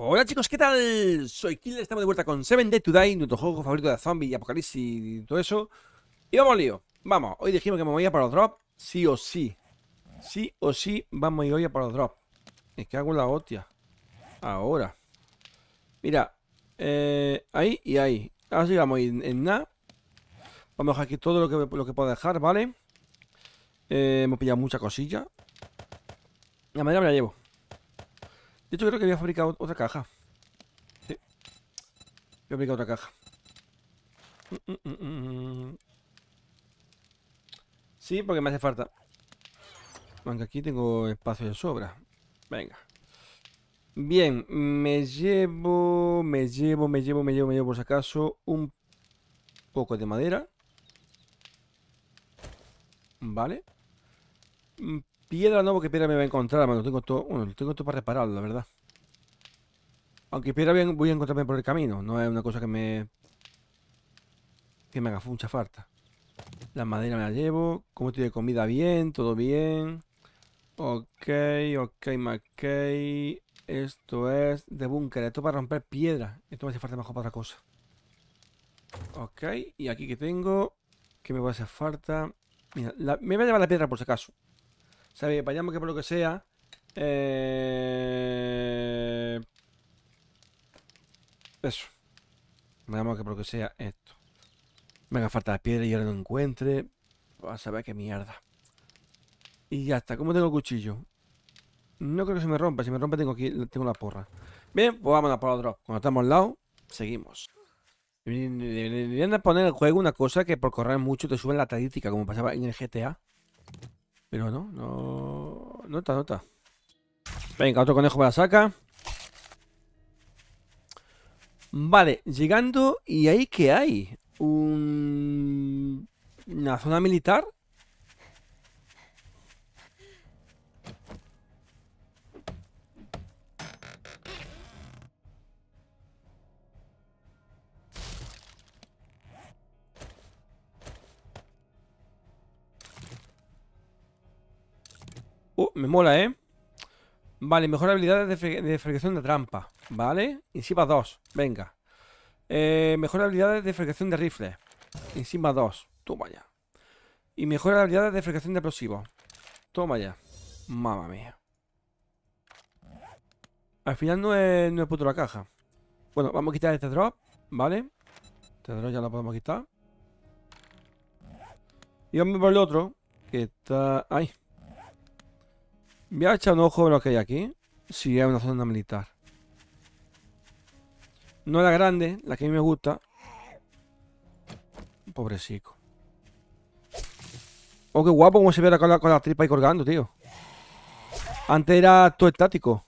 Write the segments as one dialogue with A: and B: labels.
A: Hola chicos, ¿qué tal? Soy Killer, estamos de vuelta con 7 Day Today, nuestro juego favorito de zombies y apocalipsis y todo eso. Y vamos al lío. Vamos, hoy dijimos que me voy a para los drop, sí o sí. Sí o sí vamos a ir hoy a para los drop. Es que hago la hostia. Ahora. Mira, eh, ahí y ahí. Ahora vamos en, en nada. Vamos a dejar aquí todo lo que, lo que puedo dejar, ¿vale? Eh, hemos pillado mucha cosilla. La madera me la llevo. De hecho, creo que voy a fabricar otra caja. Sí. Voy a fabricar otra caja. Mm, mm, mm, sí, porque me hace falta. Aunque aquí tengo espacio de sobra. Venga. Bien, me llevo, me llevo, me llevo, me llevo, me llevo por si acaso un poco de madera. Vale. Piedra no, porque piedra me va a encontrar, mano. Tengo todo, tengo todo para repararlo, la verdad. Aunque piedra bien, voy a encontrarme por el camino. No es una cosa que me... Que me haga mucha falta. La madera me la llevo. Como estoy de comida bien, todo bien. Ok, ok, ok. Esto es de búnker. Esto para romper piedra. Esto me hace falta mejor para otra cosa. Ok, y aquí que tengo. Que me va a hacer falta. Mira, me voy a llevar la piedra por si acaso. ¿Sabes? Vayamos que por lo que sea. Eh, eso. Vayamos que por lo que sea esto. Me falta la piedra y ahora no encuentre. Vamos a ver qué mierda. Y ya está. ¿Cómo tengo cuchillo? No creo que se me rompa. Si me rompe tengo aquí tengo la porra. Bien, pues vámonos por otro. Cuando estamos al lado, seguimos. Deberían poner en el juego una cosa que por correr mucho te suben la estadística, como pasaba en el GTA. Pero no, no... Nota, nota. Venga, otro conejo para la saca. Vale, llegando... ¿Y ahí qué hay? Un... Una zona militar Uh, me mola, ¿eh? Vale, mejor habilidades de, de trampa. Vale, Encima 2, venga. Eh, mejor habilidades de fabricación de rifle Encima 2, toma ya. Y mejor habilidades de fabricación de explosivo, Toma ya. Mamma mía. Al final no es, no es puto la caja. Bueno, vamos a quitar este drop, ¿vale? Este drop ya lo podemos quitar. Y vamos por el otro, que está... ¡Ay! Voy a echar un ojo a lo que hay aquí. Si sí, hay una zona militar. No la grande, la que a mí me gusta. Pobrecico. Oh, qué guapo como se ve con con la tripa ahí colgando, tío. Antes era todo estático.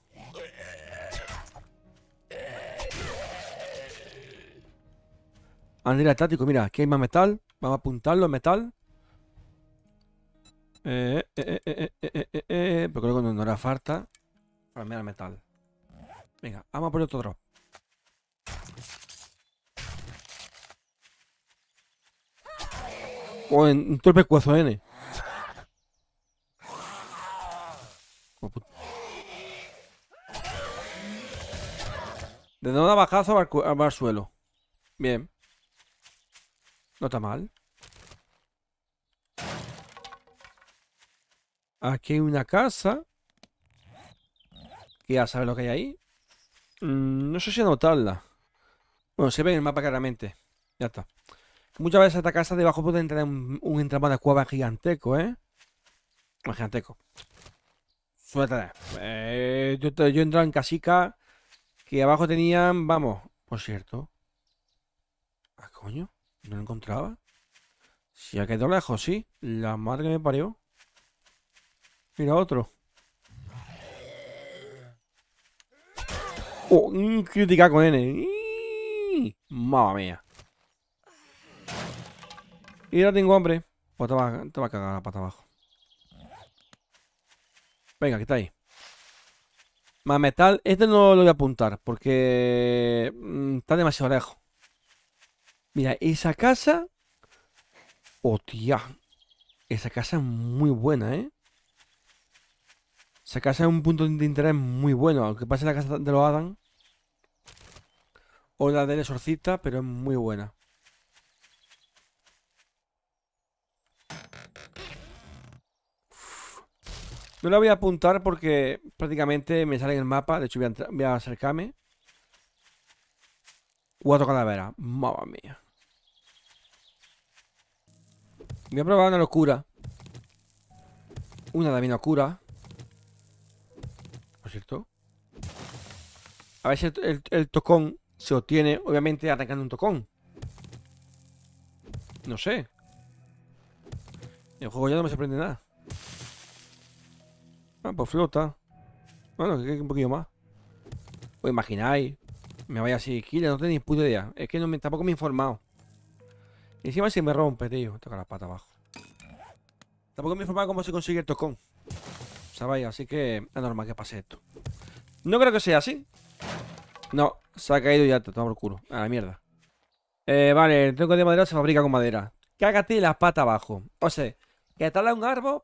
A: Antes era estático, mira, aquí hay más metal. Vamos a apuntarlo en metal. Eh eh eh, eh, eh, eh, eh, eh, eh, Pero creo que no hará falta farmear metal. Venga, vamos a por otro drop. O oh, en un torpe cuazo N. De no bajazo al, al suelo. Bien. No está mal. Aquí hay una casa. Que ya sabes lo que hay ahí. Mm, no sé si anotarla. Bueno, se ve en el mapa claramente. Ya está. Muchas veces esta casa debajo puede entrar un, un entramado de cueva giganteco, ¿eh? Giganteco. Suéltala. Eh, yo, yo he entrado en casica que abajo tenían, vamos, por cierto. Ah, coño? ¿No lo encontraba? Si ha quedado lejos, sí. La madre que me parió. Mira otro. Oh, un mm, con N. Mamma mía. Y ahora tengo hambre. Pues te va, a cagar la pata abajo. Venga, que está ahí. Más metal. Este no lo voy a apuntar porque mm, está demasiado lejos. Mira, esa casa... ¡Oh, Esa casa es muy buena, ¿eh? Esa casa es un punto de interés muy bueno. Aunque pase la casa de los Adam. O la del exorcista, pero es muy buena. No la voy a apuntar porque prácticamente me sale en el mapa. De hecho, voy a, voy a acercarme. Cuatro calaveras. Mamma mía. Voy a probar una locura. Una mi locura cierto. A ver si el, tocón se obtiene, obviamente, atacando un tocón. No sé. El juego ya no me sorprende nada. Ah, pues flota. Bueno, que un poquito más. Pues imagináis. Me vaya así, Kira, no tenéis puta idea. Es que tampoco me he informado. encima se me rompe, tío. Toca la pata abajo. Tampoco me he informado cómo se consigue el tocón. Vaya, Así que es normal que pase esto. No creo que sea así. No, se ha caído y ya te toma el culo. A la mierda. Eh, vale, el tronco de madera se fabrica con madera. Cágate la pata abajo. O sea, que tal un árbol.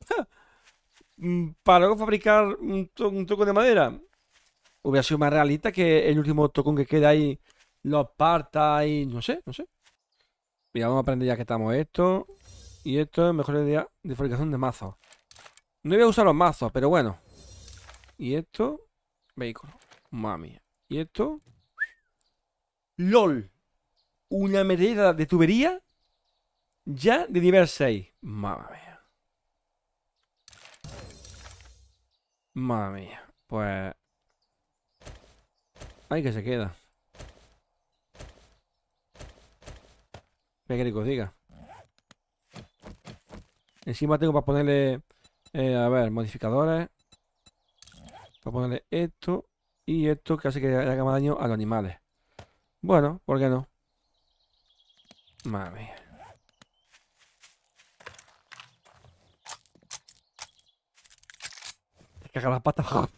A: Para luego fabricar un, tronco de madera. Hubiera sido más realista que el último tocón que queda ahí. lo parta y. No sé, no sé. Mira, vamos a aprender ya que estamos esto. Y esto es mejor idea de fabricación de mazos. No voy a usar los mazos, pero bueno. Y esto, vehículo. Mami. Y esto, LOL. Una medida de tubería ya de nivel 6. Mamma mía. Pues... Ay, que se queda. Ve que rico diga. Encima tengo para ponerle eh, a ver, modificadores. Vamos a ponerle esto y esto que hace que haga más daño a los animales. Bueno, ¿por qué no? Mami. Te caga las patas.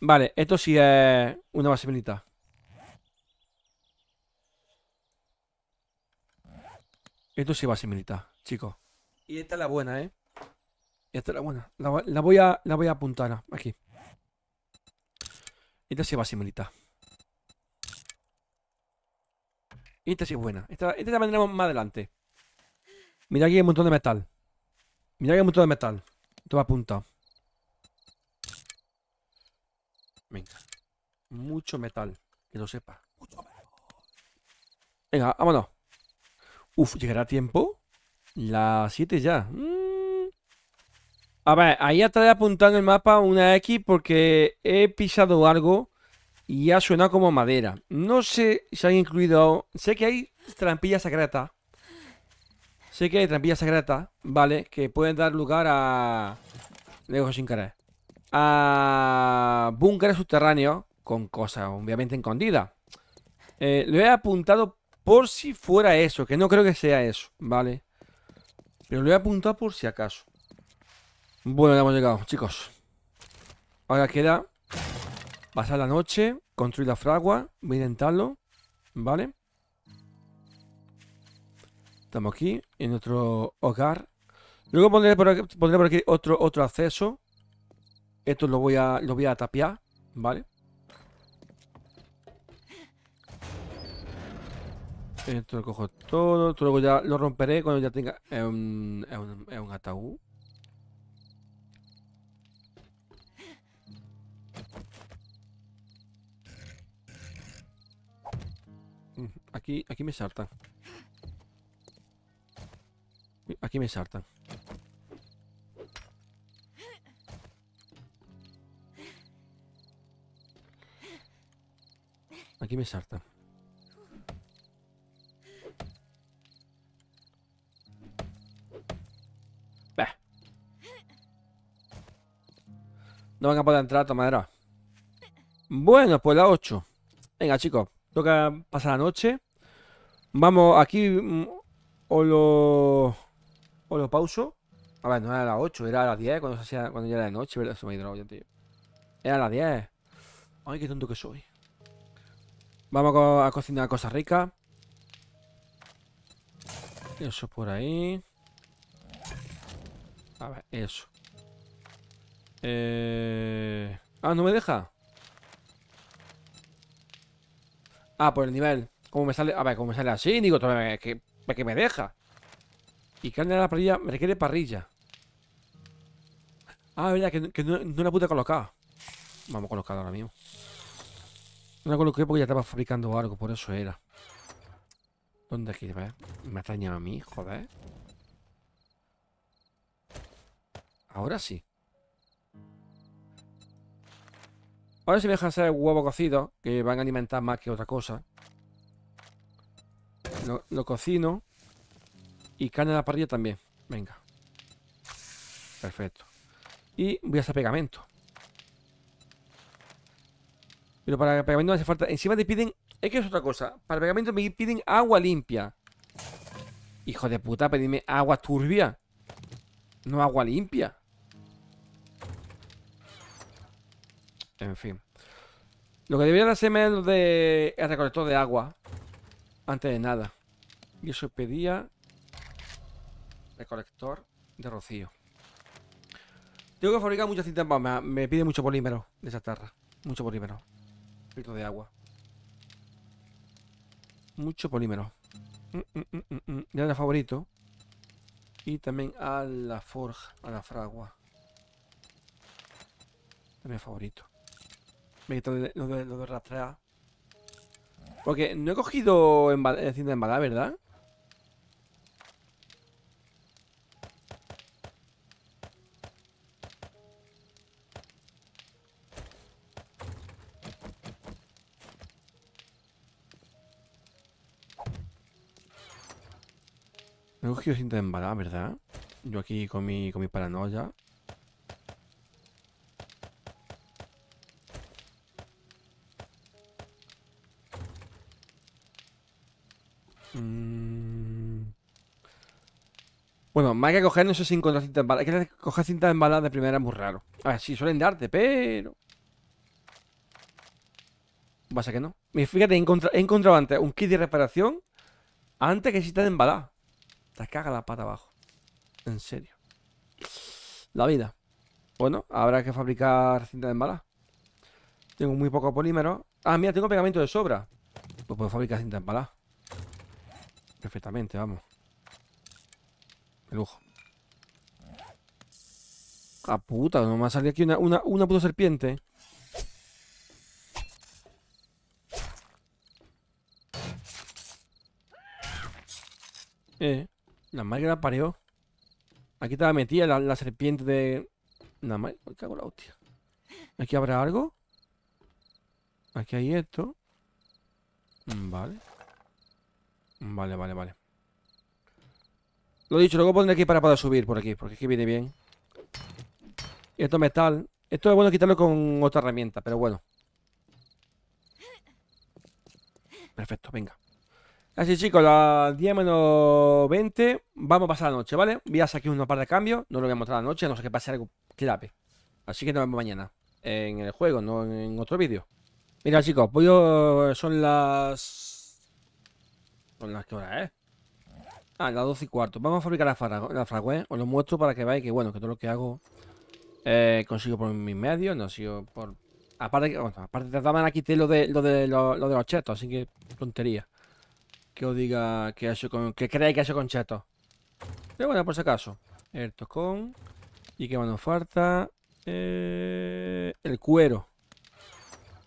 A: vale, esto sí es una base Esto va a similitar, chicos. Y esta es la buena, ¿eh? Esta es la buena. La, voy, a, la voy a apuntar ah, aquí. Esta a similitar. Esta sí es buena. Esta, esta la vendremos más adelante. Mira aquí hay un montón de metal. Mira aquí hay un montón de metal. Esto va apuntado. Venga. Mucho metal. Que lo sepa. Venga, vámonos. Uf, ¿llegará tiempo? Las 7 ya. Mm. A ver, ahí atrás apuntando el mapa una X porque he pisado algo y ha suenado como madera. No sé si han incluido... Sé que hay trampillas secretas. Sé que hay trampillas secretas, ¿vale? Que pueden dar lugar a... Lejos sin querer. A... Búnkeres subterráneos con cosas, obviamente, escondidas. Eh, lo he apuntado por si fuera eso, que no creo que sea eso, ¿vale? Pero lo he a por si acaso. Bueno, ya hemos llegado, chicos. Ahora queda pasar la noche, construir la fragua, voy a intentarlo, ¿vale? Estamos aquí, en nuestro hogar. Luego pondré por aquí, otro, otro acceso. Esto lo voy a, lo voy a tapiar, ¿vale? Esto eh, lo cojo todo. luego ya lo romperé cuando ya tenga. Es eh, eh, un, ataúd. Mm, aquí, aquí me salta Aquí me salta Aquí me salta No van a poder entrar de era Bueno, pues las 8. Venga, chicos. Toca pasar la noche. Vamos, aquí mm, o lo, o lo pauso. A ver, no era a las 8, era a las 10 cuando, hacía, cuando ya era de noche, ¿verdad? Eso me ha tío. Era a las 10. Ay, qué tonto que soy. Vamos a, a cocinar cosas ricas. Eso por ahí. A ver, eso. Eh... Ah, no me deja. Ah, por el nivel. Como me sale. A ah, ver, como me sale así, digo, que, me deja. Y carne a la parrilla me requiere parrilla. Ah, verdad, que, no, la pude colocar. Vamos a colocarla ahora mismo. No la coloqué porque ya estaba fabricando algo, por eso era. ¿Dónde aquí? Me ha a mí, joder. Ahora sí. Ahora se me dejan hacer huevo cocido, que van a alimentar más que otra cosa. Lo, cocino. Y carne a la parrilla también. Venga. Perfecto. Y voy a hacer pegamento. Pero para el pegamento no hace falta. Encima te piden. Es que es otra cosa. Para el pegamento me piden agua limpia. Hijo de puta, pedirme agua turbia. No agua limpia. En fin. Lo que debía hacerme es de el recolector de agua. Antes de nada. Y eso pedía recolector de rocío. Tengo que fabricar muchas cintas Me pide mucho polímero de esa tarra. Mucho polímero. Filtro de agua. Mucho polímero. Mm, mm, mm, ya era favorito. Y también a la forja, a la fragua. También favorito. Me quito lo de, lo de, rastrear. Porque no he cogido Cinta de embalada, ¿verdad? No he cogido cinta de embalada, ¿verdad? Yo aquí con mi paranoia. Hay que coger, no sé si encontrar cinta embalada. que coger cinta embalada de primera es muy raro. A ver, sí suelen darte, pero... Pasa que no. Fíjate, he encontrado, antes un kit de reparación antes que cinta de embalada. Te caga la pata abajo. En serio. La vida. Bueno, habrá que fabricar cinta de embalada. Tengo muy poco polímero. Ah, mira, tengo pegamento de sobra. Pues puedo fabricar cinta embalada. Perfectamente, vamos lujo. ¡A ah, puta, no me aquí una, una, una puta serpiente. Eh, la madre la parió. Aquí estaba metida la, serpiente de... ¡Nada más! cago la hostia. Aquí habrá algo. Aquí hay esto. Mm, mm, vale. Vale, vale, vale. Lo dicho, luego pondré aquí para poder subir por aquí, porque aquí viene bien. Y esto es metal. Esto es bueno quitarlo con otra herramienta, pero bueno. Perfecto, venga. Así chicos, las 10 menos 20 Vamos a pasar la noche, ¿vale? Voy a sacar unos par de cambios, no lo voy a mostrar la noche A no ser que pase algo clave Así que nos vemos mañana En el juego, no en otro vídeo Mira chicos, son las... Son las que hora, es Ah, las 12 y cuarto. Vamos a fabricar la, fragua, Os lo muestro para que veáis que, bueno, que todo lo que hago eh, consigo por mis medios, no sigo por... Aparte, trataban aquí de lo de, lo de, lo, de los chetos, así que tontería. Que os diga que, hecho que creáis que ha hecho con chetos. Pero bueno, por si acaso. El tocón. ¿Y qué más nos falta? Eh, el cuero.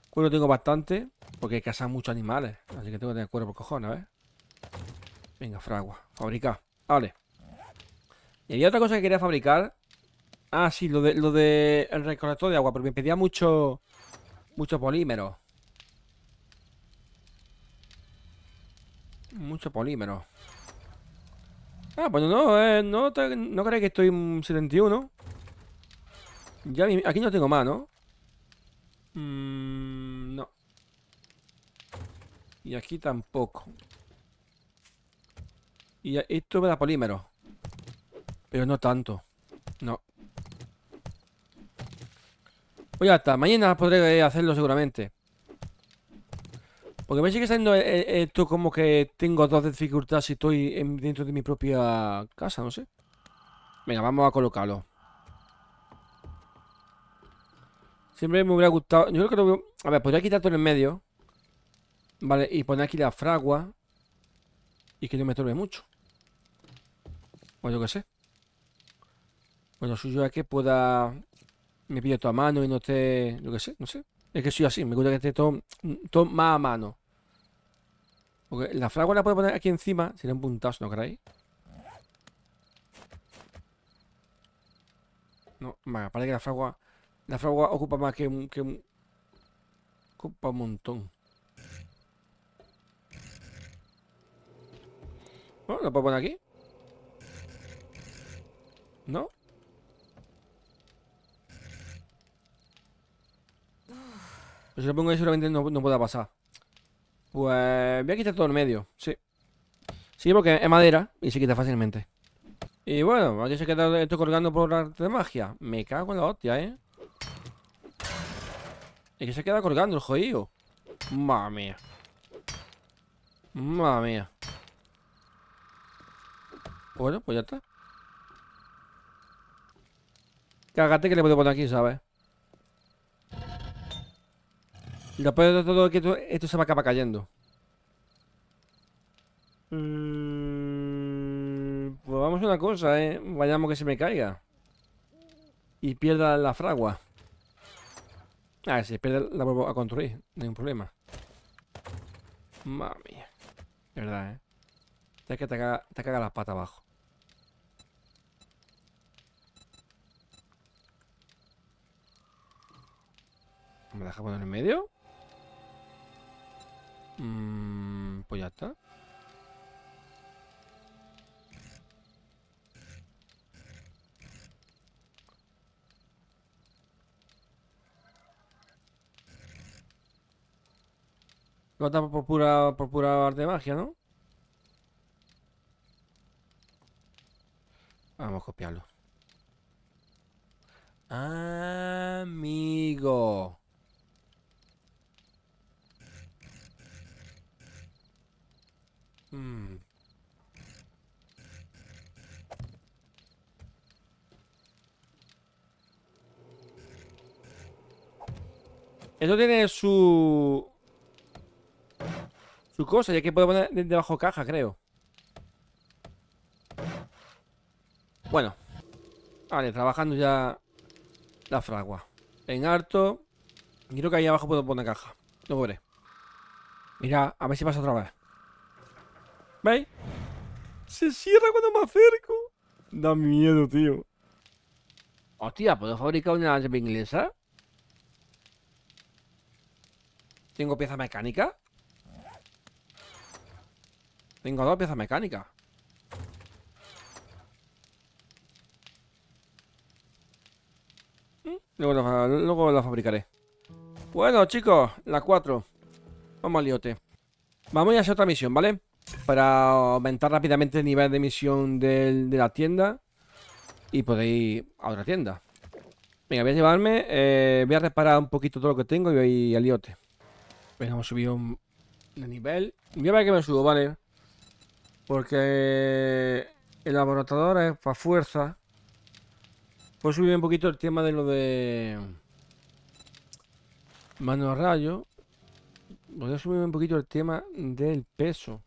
A: Cuero tengo bastante, porque cazar muchos animales. Así que tengo que tener cuero por cojones, ver Venga, fragua. Fabricar. Vale. Y había otra cosa que quería fabricar. Ah, sí, lo de, lo de el recolector de agua, porque me pedía mucho, mucho polímero. Mucho polímero. Ah, bueno, pues no, eh, no, no que estoy en 71. Ya, aquí no tengo más, ¿no? Mm, no. Y aquí tampoco. Y esto me da polímero. Pero no tanto. No. Pues ya está. Mañana podré eh, hacerlo seguramente. Porque me sigue saliendo eh, eh, esto como que tengo dos dificultades si estoy dentro de mi propia casa, no sé. Venga, vamos a colocarlo. Siempre me hubiera gustado... Yo creo que lo... A ver, podría quitar todo en el medio. Vale, y poner aquí la fragua. Y que no me estorbe mucho. Bueno, pues yo qué sé. Bueno, pues suyo es que pueda... Me pillo todo a mano y no esté... Yo qué sé, no sé. Es que soy así, me gusta que esté todo, más a mano. Porque la fragua la puedo poner aquí encima. Sería un puntazo, ¿no creéis? No, vale, parece que la fragua... La fragua ocupa más que un... ocupa un montón. Bueno, lo puedo poner aquí. ¿No? si lo pongo ahí seguramente no, no pueda pasar. Pues voy a quitar todo el medio, sí. Sí, porque es madera y se quita fácilmente. Y bueno, aquí se queda esto colgando por arte de magia. Me cago en la hostia, ¿eh? Es que se queda colgando el jodido. Mamma mía. mía. Bueno, pues ya está. Cágate que le puedo poner aquí, ¿sabes? Y después de todo que esto, se me acaba cayendo. Mm, pues vamos a una cosa, ¿eh? Vayamos que se me caiga. Y pierda la fragua. A ah, ver, si pierde la vuelvo a construir. Ningún problema. Mami. De verdad, ¿eh? Te que te caga, te caga abajo. ¿Me deja poner en medio? Mm, pues ya está. Lo por pura, por pura arte de magia, ¿no? Vamos a copiarlo. Amigo. Hmm. Esto tiene su... Su cosa, ya que puede poner debajo caja, creo. Bueno. Vale, trabajando ya la fragua. En harto. Creo que ahí abajo puedo poner caja. No podré. Mira, a ver si pasa otra vez. ¿Veis? Se cierra cuando me acerco. Da miedo, tío. Hostia, ¿puedo fabricar una lanza inglesa? ¿Tengo piezas mecánicas? Tengo dos piezas mecánicas. Mm, luego la, fabricaré. Bueno, chicos, La 4 Vamos al liote. Vamos a hacer otra misión, ¿vale? para aumentar rápidamente el nivel de emisión de la tienda y podéis ir a otra tienda. Venga, voy a llevarme, eh, voy a reparar un poquito todo lo que tengo y voy al IOTE Venga, hemos subido de nivel. Voy a ver que me subo, ¿vale? Porque el laboratorio es para fuerza. Voy pues a subir un poquito el tema de lo de... Mano a rayo. Voy a subir un poquito el tema del peso.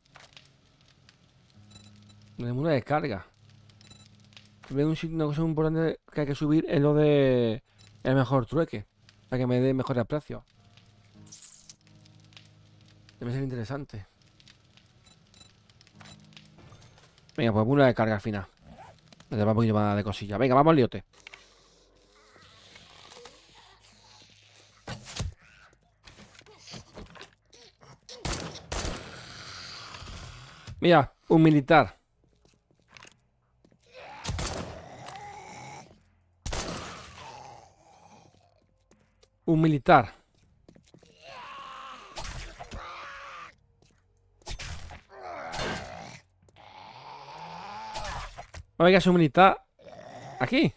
A: Tenemos una descarga. sitio, una cosa importante que hay que subir es lo de el mejor trueque. Para que me dé mejores precios. Debe ser interesante. Venga, pues una descarga al final. te da a poquito más de cosilla. Venga, vamos, liote. Mira, un militar. un militar. que es un militar. Aquí.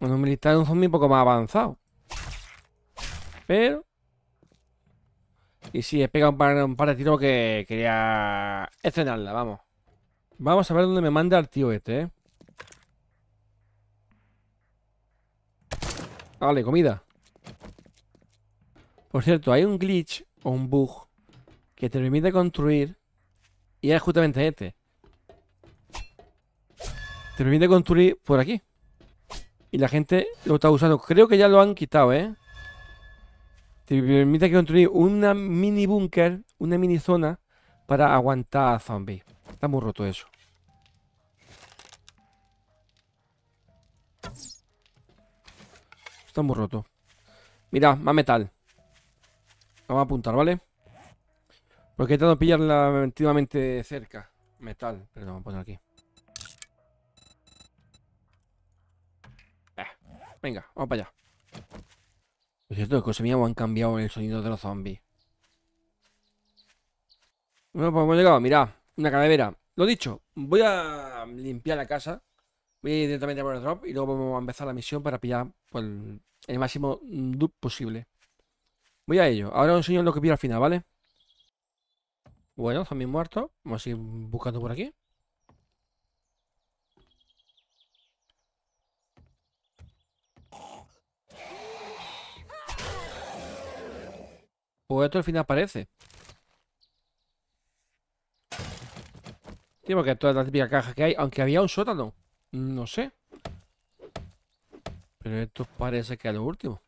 A: Bueno, un militar es un zombie un poco más avanzado. Pero. Y sí, he pegado un par, un par de tiros que quería estrenarla, vamos. Vamos a ver dónde me manda el tío este, ¿eh? Vale, comida. Por cierto, hay un glitch o un bug que te permite construir. Y es justamente este. Te permite construir por aquí. Y la gente lo está usando. Creo que ya lo han quitado, ¿eh? Te permite construir una mini búnker, una mini zona para aguantar a zombies. Está muy roto eso. muy roto. Mira, más metal. Vamos a apuntar, ¿vale? Porque he tratado de pillarla relativamente cerca. Metal, pero vamos a poner aquí. Eh, venga, vamos para allá. Por cierto, cosa han cambiado el sonido de los zombies. Bueno, pues hemos llegado, Mira, una calavera. Lo dicho, voy a limpiar la casa. Voy directamente a poner drop y luego vamos a empezar la misión para pillar pues, el máximo dupe posible. Voy a ello. Ahora os enseño lo que pillo al final, ¿vale? Bueno, también muerto. Vamos a ir buscando por aquí. Pues esto al final aparece. Tengo que todas las típica cajas que hay, aunque había un sótano. Mm, no sé. Pero esto parece que es lo último.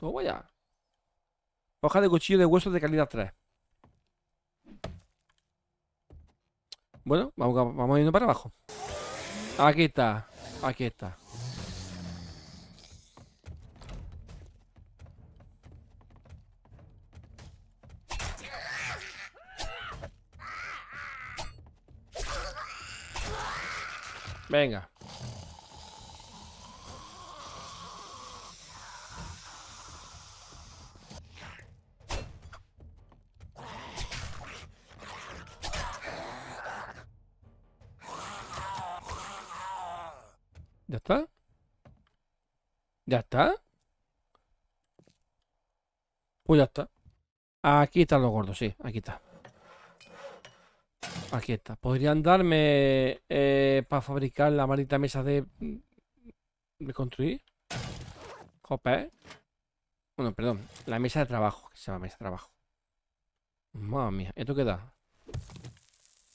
A: Vamos ya. Hoja de cuchillo de huesos de calidad 3. Bueno, vamos, vamos yendo para abajo. Aquí está. Aquí está. Venga. ¿Ya está? ¿Ya está? Pues ya está. Aquí están los gordos, sí, aquí está. Aquí está. Podrían darme eh, para fabricar la maldita mesa de... Mm, ¿De construir? Jope. Bueno, perdón. La mesa de trabajo. Que se llama mesa de trabajo. Madre mía. ¿Esto qué da?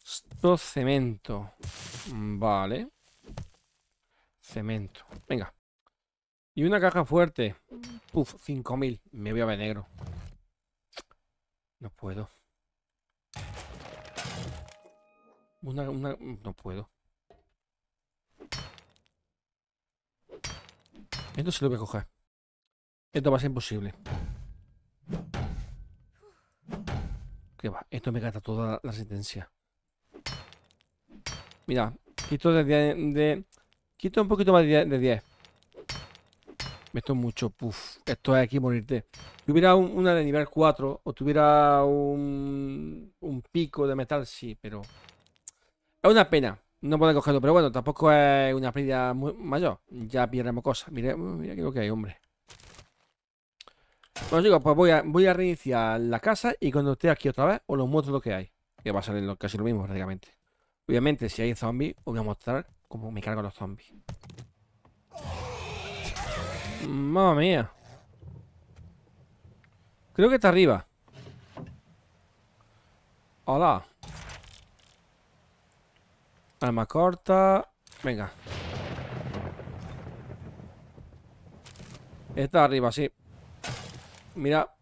A: Esto cemento. Vale. Cemento. Venga. Y una caja fuerte. Uf, 5000. Me voy a ver negro. No puedo. Una, una... No puedo. Esto se lo voy a coger. Esto va a ser imposible. ¿Qué va? Esto me gasta toda la sentencia. Mira, quito de, de, Quito un poquito más de 10. Esto es mucho, puf. Esto es aquí morirte. Si hubiera una de nivel 4 o tuviera un, un pico de metal, sí, pero... Es una pena no poder cogerlo, pero bueno, tampoco es una pérdida mayor. Ya pierdemos cosas. Uh, mira, mira lo que hay, hombre. Bueno chicos, pues voy a, reiniciar la casa y cuando esté aquí otra vez os lo muestro lo que hay. Que va a salir casi lo mismo prácticamente. Obviamente, si hay zombies, os voy a mostrar cómo me cargo los zombies. Mamma mía. Creo que está arriba. Hola. Alma corta. Venga. Está arriba, sí. Mira.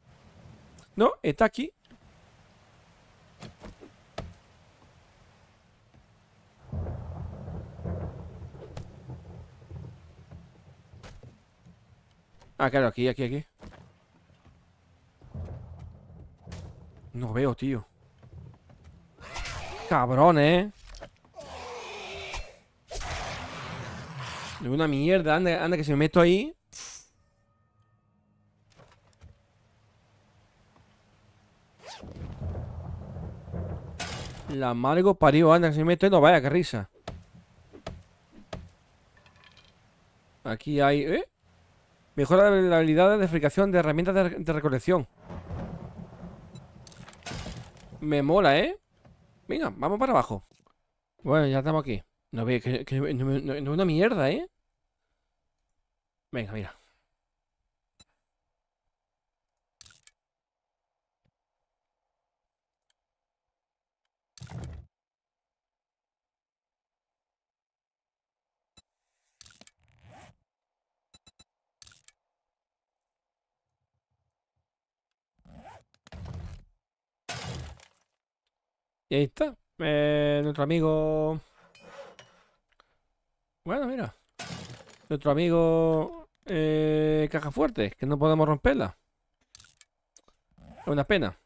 A: No, está aquí. Ah, claro, aquí, aquí, aquí. No veo, tío. Cabrón, eh. Una mierda, anda, anda que se me meto ahí La amargo parió, anda que se me meto ahí, no vaya, que risa Aquí hay... ¿eh? Mejora la habilidad de fabricación de herramientas de recolección Me mola, ¿eh? Venga, vamos para abajo Bueno, ya estamos aquí no, ve, que, no, una mierda, ¿eh? Venga, mira. Y ahí está. Eh, nuestro amigo bueno, mira. Nuestro amigo eh, Caja Fuerte, que no podemos romperla. Es una pena.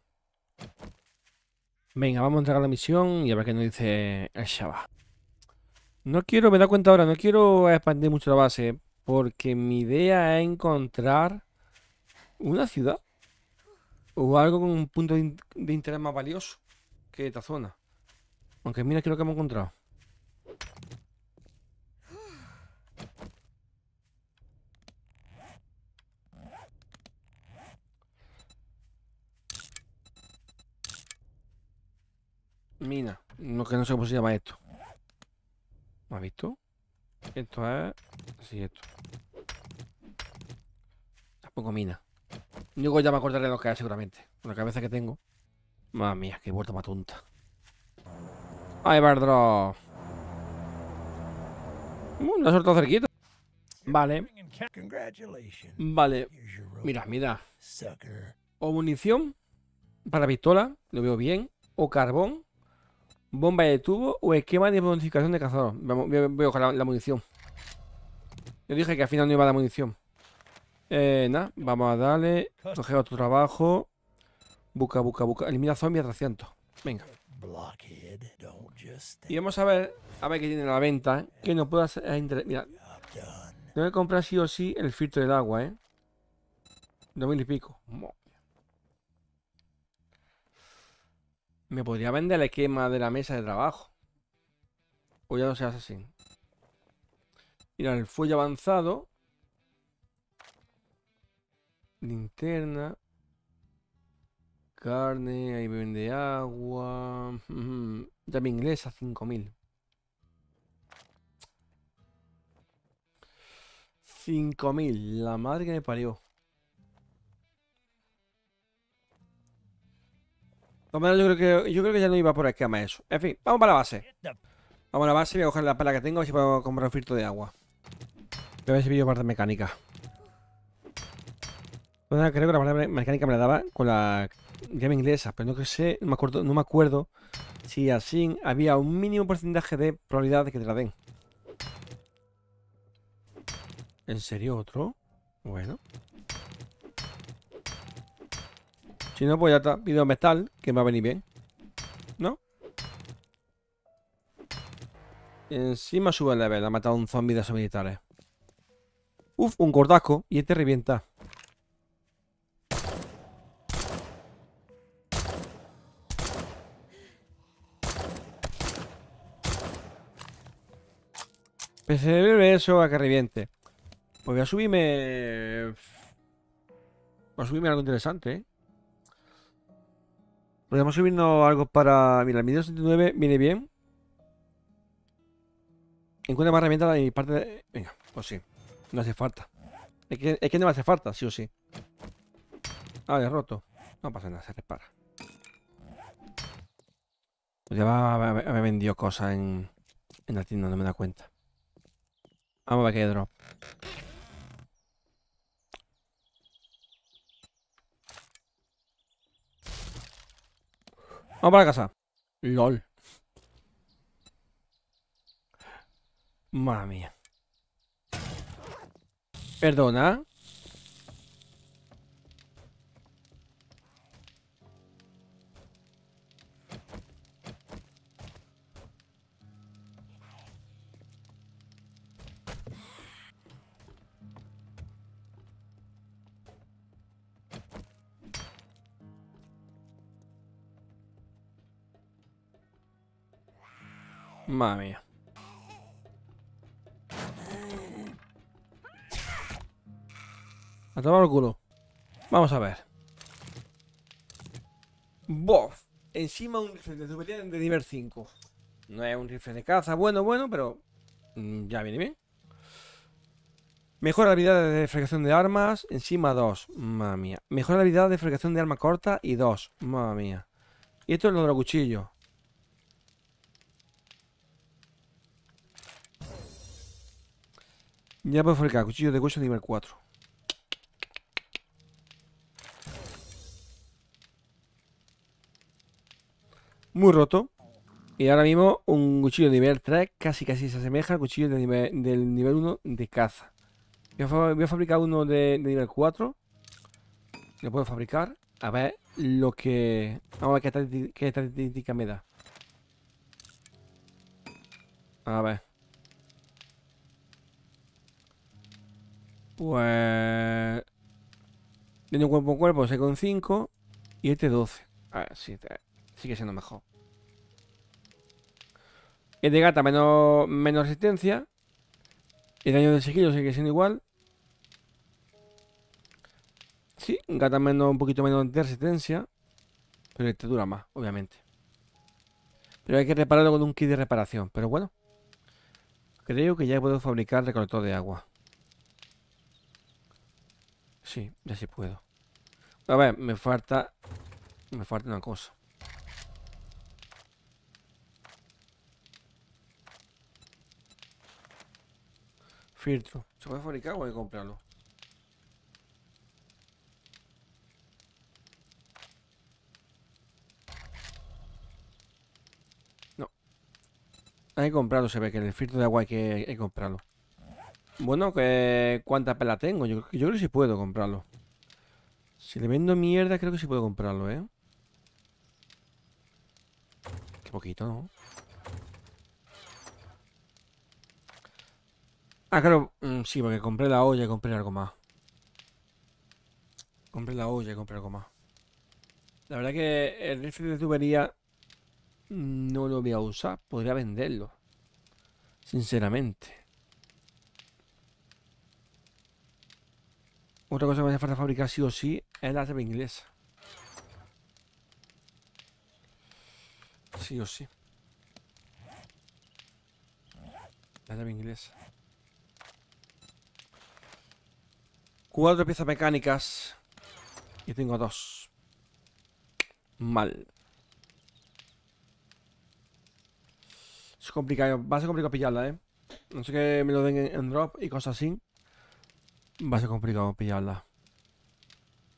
A: Venga, vamos a entregar la misión y a ver qué nos dice el Shaba. No quiero, me da cuenta ahora, no quiero expandir mucho la base, porque mi idea es encontrar una ciudad o algo con un punto de interés más valioso que esta zona. Aunque mira que lo que hemos encontrado. Mina. No que no sé cómo se llama esto. ¿Me has visto? Esto es... Sí, esto. Pongo mina. Luego ya me acordaré de lo que hay seguramente. Con la cabeza que tengo. Madre mía, qué vuelta más tonta. ¡Ay, Bardro! Uh, ha soltado cerquita. Vale. Vale. Mira, mira. O munición para pistola, lo veo bien. O carbón, bomba de tubo o esquema de bonificación de cazador. Voy a la, la, munición. Yo dije que al final no iba la munición. Eh, nada, vamos a darle. Coge otro trabajo. Busca, busca, busca. Elimina zombies a Venga. Y vamos a ver, a ver qué tiene la venta. ¿eh? Que no pueda hacer. Mira, tengo que comprar sí o sí el filtro del agua, ¿eh? Dos mil y pico. Me podría vender el esquema de la mesa de trabajo. O pues ya no seas así. Mira, el fuelle avanzado. Linterna. Carne, ahí me vende agua. me inglesa, 5000. 5000, la madre que me parió. yo creo que yo creo que ya no iba por el esquema eso. En fin, vamos para la base. Vamos a la base y voy a coger la pala que tengo a ver si puedo comprar un filtro de agua. Voy a ver si pillo parte mecánica. Bueno, creo que la palabra mecánica me la daba con la game inglesa, pero no que sé, no me acuerdo, no me acuerdo si así había un mínimo porcentaje de probabilidad de que te la den. ¿En serio otro? Bueno. Si no, pues ya está. Pido metal, que me va a venir bien. ¿No? encima sube el level. Ha matado un zombie de esos militares. Uf, un gordaco. Y este revienta. ver eso a que reviente. Pues voy a subirme... Voy a subirme algo interesante, ¿eh? Podemos subirnos algo para... Mira, el 1969 viene bien. Encuentra más herramientas y parte de... Venga, pues sí. No hace falta. Es que, no me hace falta, sí o sí. Ah, ya roto. No pasa nada, se repara. ya va, me vendió cosas en, en la tienda, no me da cuenta. Vamos a ver qué drop. Vamos para casa. LOL. Madre mía. Perdona. Mamia. A tomar el culo. Vamos a ver. ¡Bof! Encima un rifle de tubería de nivel 5. No es un rifle de caza bueno, bueno, pero mm, ya viene bien. Mejor habilidad de fregación de armas, encima dos Mamia. Mejor habilidad de fregación de arma corta y dos Mamia. Y esto es lo de los cuchillos. Ya puedo fabricar cuchillo de hueso nivel 4. Muy roto. Y ahora mismo un cuchillo de nivel 3 casi casi se asemeja al cuchillo del nivel 1 de caza. Voy a, fabricar uno de, de nivel 4. Lo puedo fabricar. A ver lo que... Vamos a ver qué estadística me da. A ver. Pues... un cuerpo a cuerpo, 5 y este 12. ver, sí, este sigue siendo mejor. Este gata, menos, menos resistencia. El daño de sequillo sigue siendo igual. Sí, gata menos, un poquito menos de resistencia. Pero este dura más, obviamente. Pero hay que repararlo con un kit de reparación. Pero bueno. Creo que ya he podido fabricar recolector de agua. Sí, ya sí puedo. A ver, me falta... Me falta una cosa. Filtro. ¿Se puede fabricar o hay que comprarlo? No. Hay que comprarlo, se ve que el filtro de agua que, hay que comprarlo. Bueno, que ¿cuánta pela tengo? Yo, yo creo que sí puedo comprarlo. Si le vendo mierda, creo que sí puedo comprarlo, ¿eh? Qué poquito, ¿no? Ah, claro, mm, sí, porque compré la olla y compré algo más. Compré la olla y compré algo más. La verdad que el rifle de tubería no lo voy a usar. Podría venderlo. Sinceramente. Otra cosa que me hace falta fabricar sí o sí es la tela inglesa. Sí o sí. La tela inglesa. Cuatro piezas mecánicas. Y tengo dos. Mal. Es complicado. Va a ser complicado pillarla, ¿eh? No sé que me lo den en drop y cosas así. Va a ser complicado pillarla.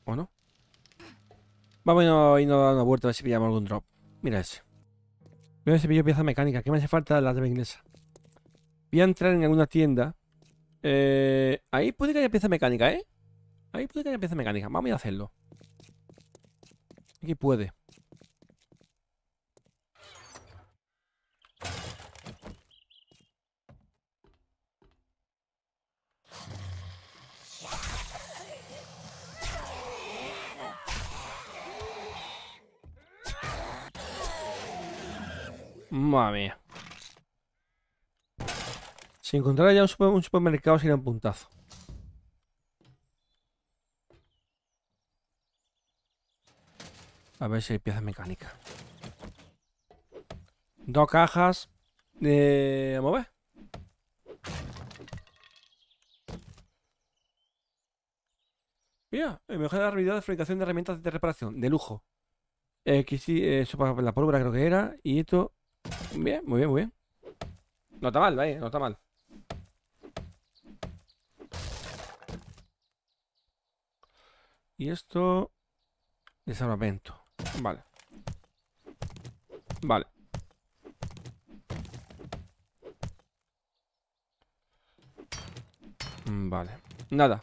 A: ¿O no? Vamos a irnos a una vuelta a ver si pillamos algún drop. Mira ese. Mira si pillo pieza mecánica. ¿Qué me hace falta la de inglesa? Voy a entrar en alguna tienda. Eh, ahí puede que haya pieza mecánica, ¿eh? Ahí puede que haya pieza mecánica. Vamos a ir a hacerlo. Aquí puede. Madre mía. Si encontrara ya un, supermercado sería un puntazo. A ver si hay piezas mecánicas. Dos cajas. De... a mover. Mira, mejora mejor habilidad de fabricación de herramientas de reparación, de lujo. Eh, la pólvora creo que era. Y esto Bien, muy bien, muy bien. No está mal, no está mal. Y esto... Desarmamento. Vale. Vale. Mm, vale. Nada.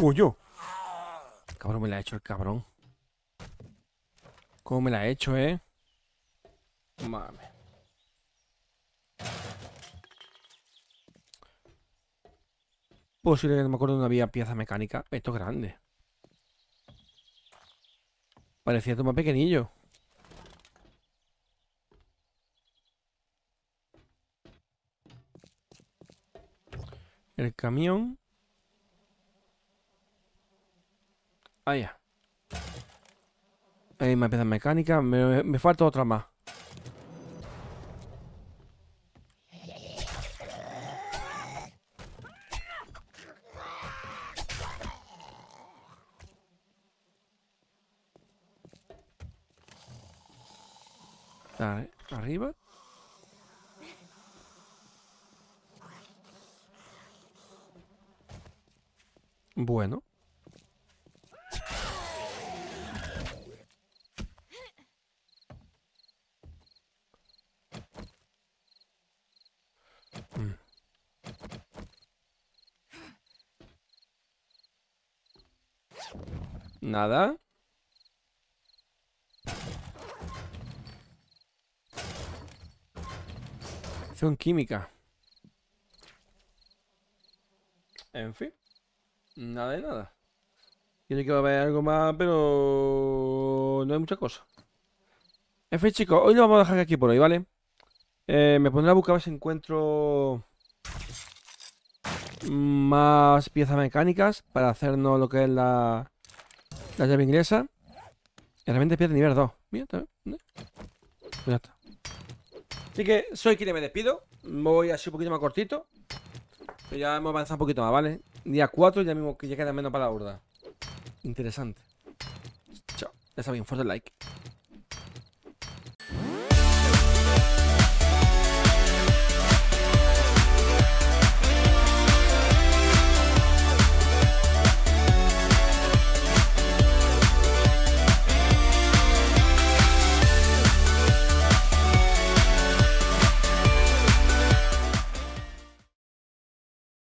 A: Cuyo. Cabrón, me la ha hecho el cabrón. ¿Cómo me la ha hecho, eh? Mame. Posible que no me acuerdo no había pieza mecánica. Esto es grande. Parecía todo más pequeñillo. El camión. Ahí Ahí me empieza mecánica. me falta otra más. nada. química. En fin. Nada de nada. Tiene que haber algo más, pero no hay mucha cosa. En fin, chicos, hoy lo vamos a dejar aquí por hoy, ¿vale? Eh, me pondré a buscar a si encuentro más piezas mecánicas para hacernos lo que es la, la llave inglesa. Y realmente pierde nivel 2. Mira, también. Pues ¿eh? ya Así que soy quien me despido. Voy así un poquito más cortito. Pero ya hemos avanzado un poquito más, ¿vale? Día 4, ya mismo que ya queda menos para la horda. Interesante. Chao. Ya sabéis, fuerte like.